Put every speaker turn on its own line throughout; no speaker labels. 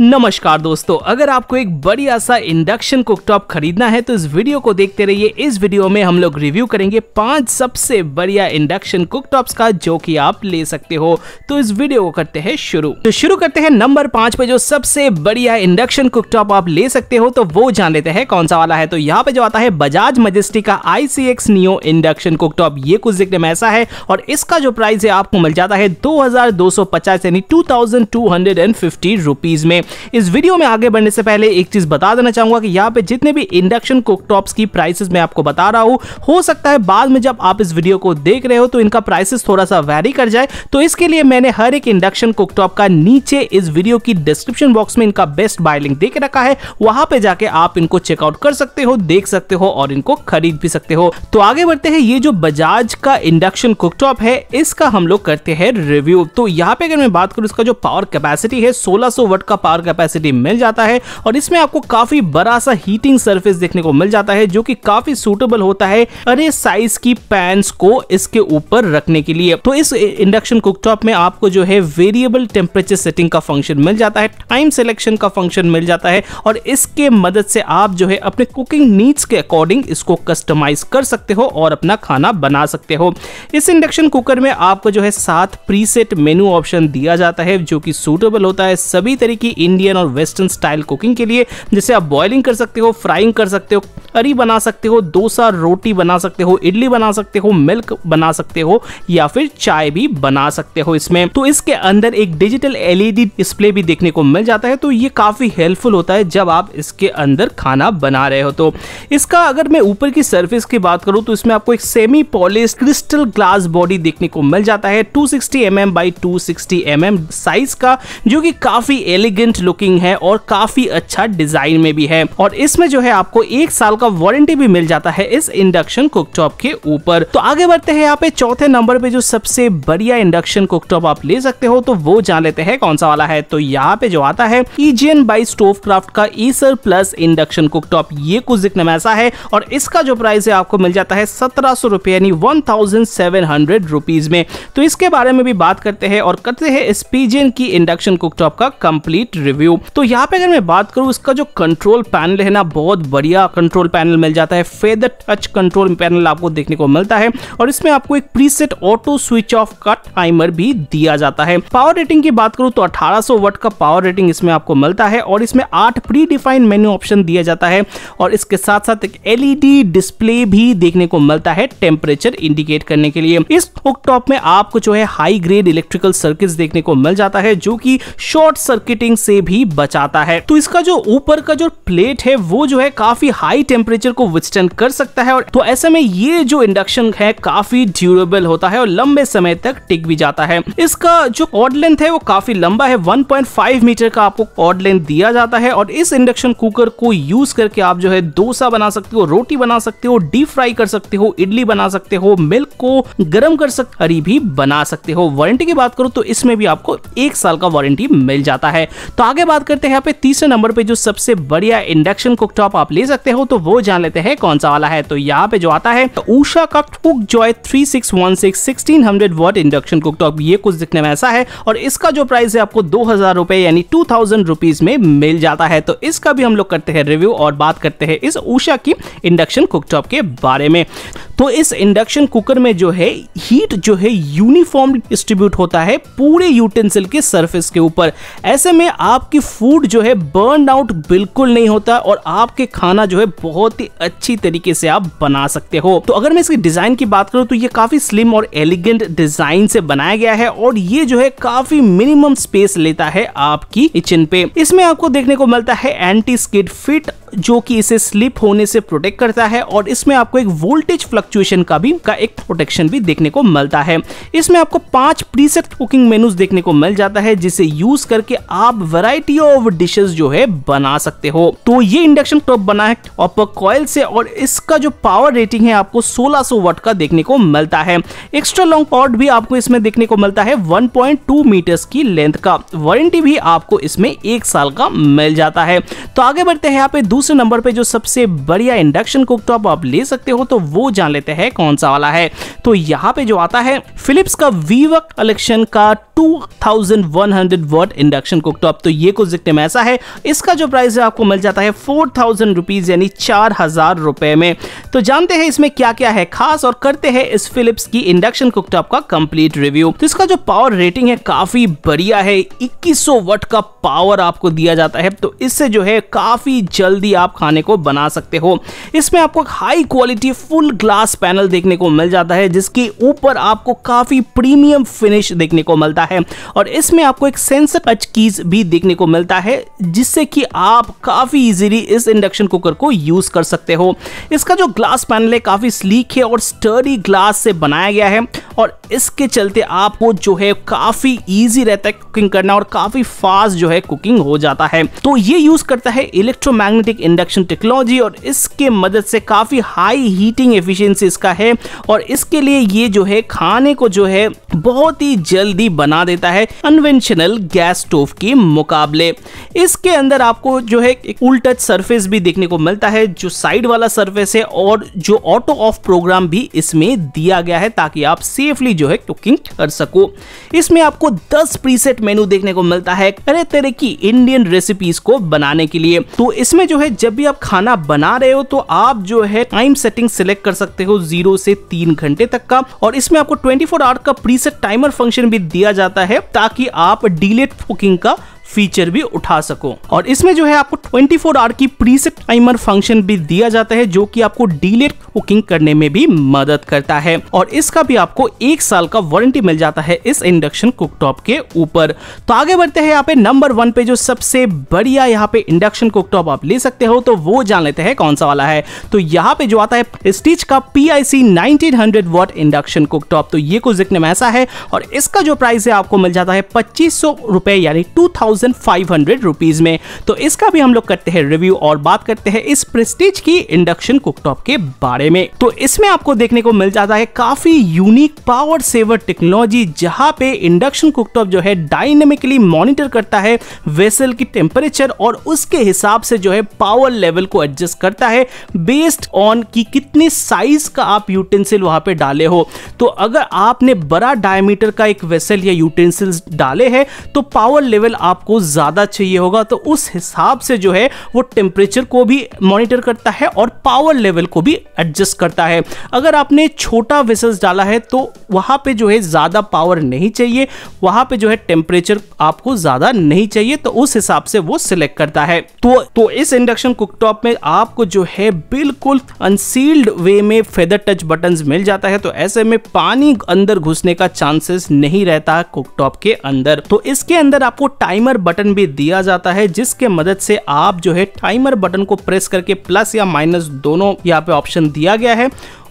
नमस्कार दोस्तों अगर आपको एक बढ़िया सा इंडक्शन कुकटॉप खरीदना है तो इस वीडियो को देखते रहिए इस वीडियो में हम लोग रिव्यू करेंगे पांच सबसे बढ़िया इंडक्शन कुकटॉप्स का जो कि आप ले सकते हो तो इस वीडियो को करते हैं शुरू तो शुरू करते हैं नंबर पांच पे जो सबसे बढ़िया इंडक्शन कुकटॉप आप ले सकते हो तो वो जान लेते हैं कौन सा वाला है तो यहाँ पे जो आता है बजाज मजेस्टी का आई नियो इंडक्शन कुकटॉप ये कुछ देखने में ऐसा है और इसका जो प्राइस है आपको मिल जाता है दो यानी टू थाउजेंड में इस वीडियो में आगे बढ़ने से पहले एक चीज़ बता देना चाहूंगा कि यहाँ पे जितने भी इंडक्शन कुकटॉप्स की प्राइसेस मैं आपको बता रहा हूँ हो सकता है बाद में जब आप इस वीडियो को देख रहे हो तो इनका प्राइसेस थोड़ा सा वैरी कर जाए तो इसके लिए मैंने हर एक इंडक्शन कुकटॉप का नीचे इस वीडियो की डिस्क्रिप्शन बॉक्स में इनका बेस्ट बाय लिंक देख रखा है वहां पे जाके आप इनको चेकआउट कर सकते हो देख सकते हो और इनको खरीद भी सकते हो तो आगे बढ़ते हैं ये जो बजाज का इंडक्शन कुकटॉप है इसका हम लोग करते हैं रिव्यू तो यहाँ पे अगर मैं बात करूँ इसका जो पावर कैपेसिटी है सोलह वाट का पावर पावर कैपेसिटी मिल जाता है और इसमें आपको काफी बड़ा सा हीटिंग सर्फेस देखने को मिल जाता है जो कि काफी सूटेबल होता है अरे साइज की पैंस को इसके ऊपर रखने के लिए तो इस इंडक्शन कुकटॉप में आपको जो है वेरिएबल टेम्परेचर सेटिंग का फंक्शन मिल जाता है टाइम सिलेक्शन का फंक्शन मिल जाता है और इसके मदद से आप जो है अपने कुकिंग नीड्स के अकॉर्डिंग इसको कस्टमाइज कर सकते हो और अपना खाना बना सकते हो इस इंडक्शन कुकर में आपको जो है सात प्रीसेट मेनू ऑप्शन दिया जाता है जो कि सूटेबल होता है सभी तरह की इंडियन और वेस्टर्न स्टाइल कुकिंग के लिए जिसे आप बॉयलिंग कर सकते हो फ्राइंग कर सकते हो करी बना सकते हो डोसा रोटी बना सकते हो इडली बना सकते हो मिल्क बना सकते हो या फिर चाय भी बना सकते हो इसमें तो इसके अंदर एक डिजिटल एलईडी डिस्प्ले भी देखने को मिल जाता है तो ये काफी हेल्पफुल होता है जब आप इसके अंदर खाना बना रहे हो तो इसका अगर मैं ऊपर की सर्फेस की बात करूँ तो इसमें आपको एक semi polish crystal glass body देखने को मिल जाता है two sixty M M by two sixty M M size का जो कि काफी एलिगेंट डिसेंट लुकिंग है और काफी अच्छा डिजाइन में भी है और इसमें जो है आपको एक साल का वारंटी भी मिल जाता है इस इंडक्शन कुकटॉप के ऊपर तो आगे बढ़ते हैं यहाँ पे चौथे नंबर पे जो सबसे बढ़िया इंडक्शन कुकटॉप आप ले सकते हो तो वो जान लेते हैं कौन सा वाला है तो यहाँ पे जो आता है ईजीएन बाई स्टोव क्राफ्ट का ईसर प्लस इंडक्शन कुकटॉप ये कुछ दिखने में ऐसा है और इसका जो प्राइस है आपको मिल जाता है सत्रह सौ रुपए यानी one thousand seven hundred rupees में तो इसके बारे में भी बात करते हैं और करते हैं इस पीजीएन की इंडक्शन कुकटॉप का कंप्लीट रिव्यू तो यहाँ पे अगर मैं बात करूँ इसका जो कंट्रोल पैनल है ना बहुत बढ़िया कंट्रोल पैनल मिल जाता है फेदर टच कंट्रोल पैनल आपको देखने को मिलता है और इसमें आपको एक प्रीसेट ऑटो स्विच ऑफ का टाइमर भी दिया जाता है पावर रेटिंग की बात करूँ तो अठारह वट का पावर रेटिंग इसमें आपको मिलता है और इसमें आठ प्री डिफाइंड मेन्यू ऑप्शन दिया जाता है और इसके साथ साथ एक एलईडी डिस्प्ले भी देखने को मिलता है टेम्परेचर इंडिकेट करने के लिए इस टॉप में आपको जो है हाई ग्रेड इलेक्ट्रिकल सर्किट देखने को मिल जाता है जो कि शॉर्ट सर्किटिंग से से भी बचाता है तो इसका जो ऊपर का जो प्लेट है वो जो है काफी हाई टेम्परेचर को विस्टेंड कर सकता है और तो ऐसे में ये जो इंडक्शन है काफी ड्यूरेबल होता है और लंबे समय तक टिक भी जाता है इसका जो कॉर्ड लेंथ है वो काफी लंबा है 1.5 मीटर का आपको कॉर्ड लेंथ दिया जाता है और इस इंडक्शन कुकर को यूज करके आप जो है डोसा बना सकते हो रोटी बना सकते हो डीप फ्राई कर सकते हो इडली बना सकते हो मिल्क को गर्म कर सकते हरी भी बना सकते हो वारंटी की बात करो तो इसमें भी आपको एक साल का वारंटी मिल जाता है तो आगे बात करते हैं यहाँ पे तीसरे नंबर पे जो सबसे बढ़िया इंडक्शन कुकटॉप आप ले सकते हो तो वो जान लेते हैं कौन सा वाला है तो यहाँ पे जो आता है ऊषा तो का cook joy three six one six sixteen hundred watt induction cooktop ये कुछ दिखने में ऐसा है और इसका जो प्राइस है आपको दो हजार रुपए यानी टू थाउजेंड रुपीज में मिल जाता है तो इसका भी हम लोग करते हैं रिव्यू और बात करते हैं इस ऊषा की इंडक्शन कुकटॉप के बारे में तो इस इंडक्शन कुकर में जो है हीट जो है यूनिफॉर्म डिस्ट्रीब्यूट होता है पूरे यूटेंसिल के सरफेस के ऊपर ऐसे में आपकी फूड जो है बर्न आउट बिल्कुल नहीं होता और आपके खाना जो है बहुत ही अच्छी तरीके से आप बना सकते हो तो अगर मैं इसकी डिजाइन की बात करूं तो ये काफी स्लिम और एलिगेंट डिजाइन से बनाया गया है और ये जो है काफी मिनिमम स्पेस लेता है आपकी किचन पे इसमें आपको देखने को मिलता है एंटी स्किड फिट जो कि इसे स्लिप होने से प्रोटेक्ट करता है और इसमें आपको एक वोल्टेज फ्लक्चुएशन का भी का एक प्रोटेक्शन भी देखने को मिलता है इसमें आपको पांच प्रीसेट कुकिंग मेनूज देखने को मिल जाता है जिसे यूज करके आप वैरायटी ऑफ डिशेस जो है बना सकते हो तो ये इंडक्शन टॉप बना है ऑपर कॉयल से और इसका जो पावर रेटिंग है आपको 1600 वाट का देखने को मिलता है एक्स्ट्रा लॉन्ग पॉट भी आपको इसमें देखने को मिलता है 1.2 मीटर्स की लेंथ का वारंटी भी आपको इसमें एक साल का मिल जाता है तो आगे बढ़ते हैं यहाँ पे दूसरे नंबर पे जो सबसे बढ़िया इंडक्शन कुकटॉप तो आप ले सकते हो तो वो जान लेते हैं कौन सा वाला है तो यहाँ पे जो आता है फिलिप्स का वीवक इलेक्शन का 2100 वाट इंडक्शन कुकटॉप तो ये कुछ दिखने में ऐसा है इसका जो प्राइस है आपको मिल जाता है फोर थाउजेंड रुपीज़ यानी चार हज़ार रुपए में तो जानते हैं इसमें क्या क्या है खास और करते हैं इस फिलिप्स की इंडक्शन कुकटॉप का कंप्लीट रिव्यू तो इसका जो पावर रेटिंग है काफ़ी बढ़िया है इक्कीस वट का पावर आपको दिया जाता है तो इससे जो है काफ़ी जल्दी आप खाने को बना सकते हो इसमें आपको high quality full glass panel देखने को मिल जाता है जिसके ऊपर आपको काफ़ी प्रीमियम फिनिश देखने को मिलता है और इसमें आपको एक सेंसर टच कीज भी देखने को मिलता है जिससे कि आप काफ़ी इजीली इस इंडक्शन कुकर को यूज़ कर सकते हो इसका जो ग्लास पैनल है काफ़ी स्लीक है और स्टर्डी ग्लास से बनाया गया है और इसके चलते आपको जो है काफ़ी ईजी रहता है कुकिंग करना और काफ़ी फास्ट जो है कुकिंग हो जाता है तो ये यूज़ करता है इलेक्ट्रोमैग्नेटिक इंडक्शन टेक्नोलॉजी और इसके मदद से काफ़ी हाई हीटिंग एफिशिएंसी इसका है और इसके लिए ये जो है खाने को जो है बहुत ही जल्दी बना देता है कन्वेंशनल गैस स्टोव के मुकाबले इसके अंदर आपको जो है एक उल सरफेस भी देखने को मिलता है जो साइड वाला सरफेस है और जो ऑटो ऑफ प्रोग्राम भी इसमें दिया गया है ताकि आप सेफली जो है कुकिंग कर सको इसमें आपको 10 प्रीसेट मेनू देखने को मिलता है तरह तरह की इंडियन रेसिपीज को बनाने के लिए तो इसमें जो है जब भी आप खाना बना रहे हो तो आप जो है टाइम सेटिंग सिलेक्ट कर सकते हो जीरो से तीन घंटे तक का और इसमें आपको 24 आवर का प्रीसेट टाइमर फंक्शन भी दिया जाता है ताकि आप डिलेट कुकिंग का फीचर भी उठा सको और इसमें जो है आपको 24 फोर आवर की प्रीसेट टाइमर फंक्शन भी दिया जाता है जो कि आपको डीलेट कुकिंग करने में भी मदद करता है और इसका भी आपको एक साल का वारंटी मिल जाता है इस इंडक्शन कुकटॉप के ऊपर तो आगे बढ़ते हैं यहाँ पे नंबर वन पे जो सबसे बढ़िया यहाँ पे इंडक्शन कुकटॉप आप ले सकते हो तो वो जान लेते हैं कौन सा वाला है तो यहाँ पे जो आता है स्टीच का P I C nineteen hundred watt induction cooktop तो ये कुछ दिखने में ऐसा है और इसका जो प्राइस है आपको मिल जाता है पच्चीस सौ रुपए यानी टू थाउजेंड थाउजेंड में तो इसका भी हम लोग करते हैं रिव्यू और बात करते हैं इस प्रेस्टीज की इंडक्शन कुकटॉप के बारे में तो इसमें आपको देखने को मिल जाता है काफी यूनिक पावर सेवर टेक्नोलॉजी जहां पे इंडक्शन कुकटॉप जो है डायनेमिकली मॉनिटर करता है वेसल की टेम्परेचर और उसके हिसाब से जो है पावर लेवल को एडजस्ट करता है बेस्ड ऑन कि कितने साइज का आप यूटेंसिल वहां पे डाले हो तो अगर आपने बड़ा डायमीटर का एक वेसल या यूटेंसिल्स डाले हैं तो पावर लेवल आप आपको ज़्यादा चाहिए होगा तो उस हिसाब से जो है वो टेम्परेचर को भी मॉनिटर करता है और पावर लेवल को भी एडजस्ट करता है अगर आपने छोटा वेसल्स डाला है तो वहाँ पे जो है ज़्यादा पावर नहीं चाहिए वहाँ पे जो है टेम्परेचर आपको ज़्यादा नहीं चाहिए तो उस हिसाब से वो सिलेक्ट करता है तो तो इस इंडक्शन कुकटॉप में आपको जो है बिल्कुल अनसील्ड वे में फेदर टच बटन मिल जाता है तो ऐसे में पानी अंदर घुसने का चांसेस नहीं रहता कुकटॉप के अंदर तो इसके अंदर आपको टाइमर टाइमर बटन भी दिया जाता है जिसके मदद से आप जो है टाइमर बटन को प्रेस करके प्लस या माइनस दोनों यहाँ पे ऑप्शन दिया गया है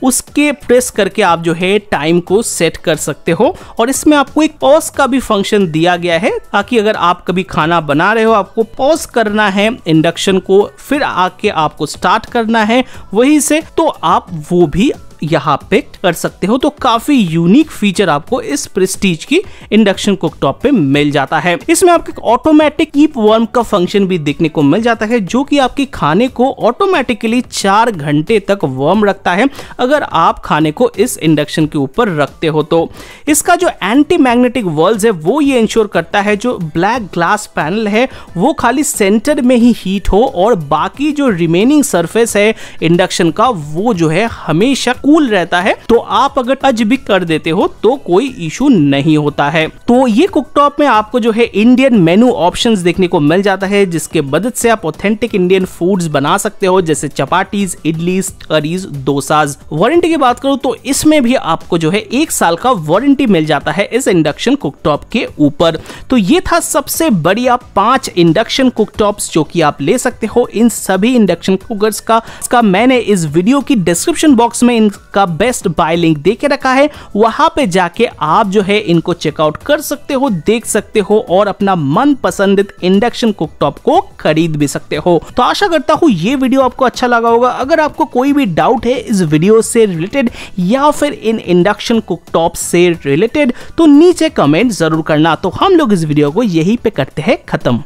उसके प्रेस करके आप जो है टाइम को सेट कर सकते हो और इसमें आपको एक पॉज का भी फंक्शन दिया गया है ताकि अगर आप कभी खाना बना रहे हो आपको पॉज करना है इंडक्शन को फिर आके आपको स्टार्ट करना है वहीं से तो आप वो भी यहाँ पे कर सकते हो तो काफी यूनिक फीचर आपको इस प्रेस्टीज की इंडक्शन कुकटॉप पे मिल जाता है इसमें आपको ऑटोमेटिक कीप वार्म का फंक्शन भी देखने को मिल जाता है जो कि आपके खाने को ऑटोमेटिकली चार घंटे तक वार्म रखता है अगर आप खाने को इस इंडक्शन के ऊपर रखते हो तो इसका जो एंटी मैग्नेटिक वर्ल्स है वो ये इंश्योर करता है जो ब्लैक ग्लास पैनल है वो खाली सेंटर में ही हीट हो और बाकी जो रिमेनिंग सरफेस है इंडक्शन का वो जो है हमेशा कूल रहता है तो आप अगर टच भी कर देते हो तो कोई इशू नहीं होता है तो ये कुकटॉप में आपको जो है इंडियन मेनू ऑप्शंस देखने को मिल जाता है जिसके मदद से आप ऑथेंटिक इंडियन फूड्स बना सकते हो जैसे चपाटीज इडली करीज डोसाज वारंटी की बात करूं तो इसमें भी आपको जो है एक साल का वारंटी मिल जाता है इस इंडक्शन कुकटॉप के ऊपर तो ये था सबसे बढ़िया पांच इंडक्शन कुकटॉप जो कि आप ले सकते हो इन सभी इंडक्शन कुकर्स का इसका मैंने इस वीडियो की डिस्क्रिप्शन बॉक्स में इन का बेस्ट बाय लिंक दे के रखा है वहां पे जाके आप जो है इनको चेकआउट कर सकते हो देख सकते हो और अपना मन पसंदित इंडक्शन कुकटॉप को खरीद भी सकते हो तो आशा करता हूँ ये वीडियो आपको अच्छा लगा होगा अगर आपको कोई भी डाउट है इस वीडियो से रिलेटेड या फिर इन इंडक्शन कुकटॉप से रिलेटेड तो नीचे कमेंट जरूर करना तो हम लोग इस वीडियो को यही पे करते हैं खत्म